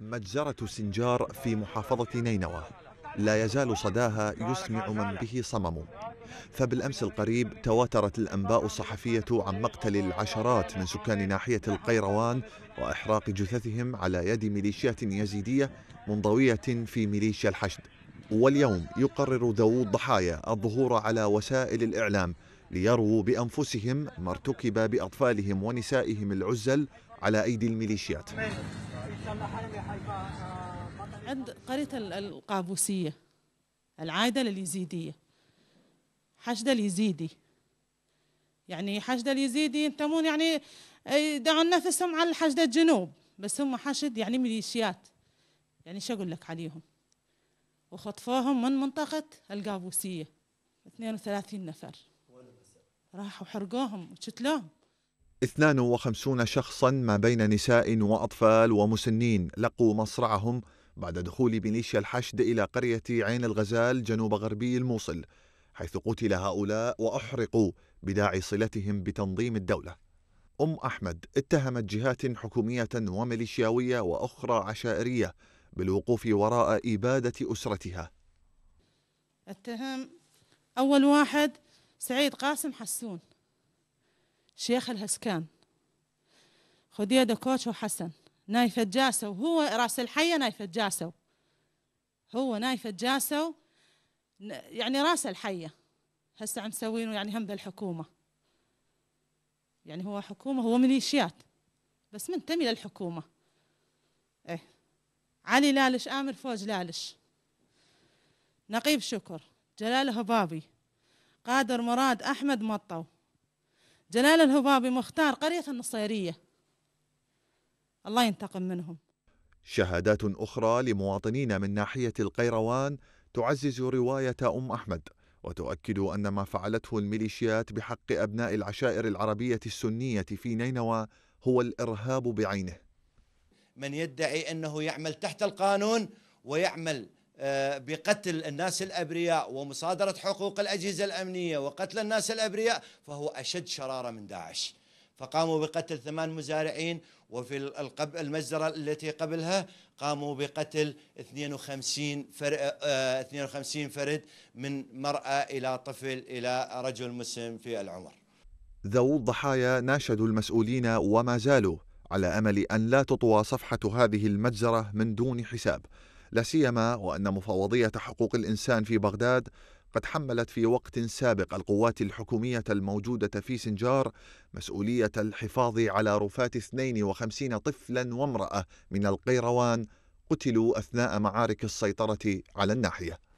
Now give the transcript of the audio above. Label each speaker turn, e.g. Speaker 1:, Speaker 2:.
Speaker 1: مجزرة سنجار في محافظة نينوى لا يزال صداها يسمع من به صمم فبالأمس القريب تواترت الأنباء الصحفية عن مقتل العشرات من سكان ناحية القيروان وإحراق جثثهم على يد ميليشيات يزيدية منضوية في ميليشيا الحشد واليوم يقرر ذوو الضحايا الظهور على وسائل الإعلام ليروا بأنفسهم ما ارتكب بأطفالهم ونسائهم العزل على أيدي الميليشيات
Speaker 2: عند قرية القابوسية العايدة لليزيدية حشد اليزيدي يعني حشد اليزيدي ينتمون يعني يدعون نفسهم على الحشد الجنوب بس هم حشد يعني ميليشيات يعني شو أقول لك عليهم وخطفوهم من منطقة القابوسية 32 نفر راحوا حرقوهم وشتلوهم
Speaker 1: 52 شخصا ما بين نساء وأطفال ومسنين لقوا مصرعهم بعد دخول ميليشيا الحشد إلى قرية عين الغزال جنوب غربي الموصل حيث قتل هؤلاء وأحرقوا بداعي صلتهم بتنظيم الدولة أم أحمد اتهمت جهات حكومية وميليشياوية وأخرى عشائرية بالوقوف وراء إبادة أسرتها
Speaker 2: اتهم أول واحد سعيد قاسم حسون شيخ الهسكان خديه دكوتش وحسن نايف الجاسو هو راس الحية نايف الجاسو هو نايف الجاسو يعني راس الحية هسه عم مسوينه يعني هم بالحكومة يعني هو حكومة هو ميليشيات بس منتمي للحكومة إيه علي لالش آمر فوج لالش نقيب شكر جلال هبابي قادر مراد أحمد مطو جلال الهبابي مختار قرية النصيرية الله ينتقم منهم
Speaker 1: شهادات أخرى لمواطنين من ناحية القيروان تعزز رواية أم أحمد وتؤكد أن ما فعلته الميليشيات بحق أبناء العشائر العربية السنية في نينوى هو الإرهاب بعينه
Speaker 3: من يدعي أنه يعمل تحت القانون ويعمل آه، بقتل الناس الابرياء ومصادره حقوق الاجهزه الامنيه وقتل الناس الابرياء فهو اشد شراره من داعش. فقاموا بقتل ثمان مزارعين وفي المجزرة التي قبلها قاموا بقتل 52 فرد, 52 آه، آه، فرد من مرأة إلى طفل إلى رجل مسلم في العمر
Speaker 1: ذوو الضحايا ناشدوا المسؤولين وما زالوا على أمل أن لا تطوى صفحة هذه المجزرة من دون حساب لا سيما وأن مفوضية حقوق الإنسان في بغداد قد حملت في وقت سابق القوات الحكومية الموجودة في سنجار مسؤولية الحفاظ على رفات 52 طفلا وامرأة من القيروان قتلوا أثناء معارك السيطرة على الناحية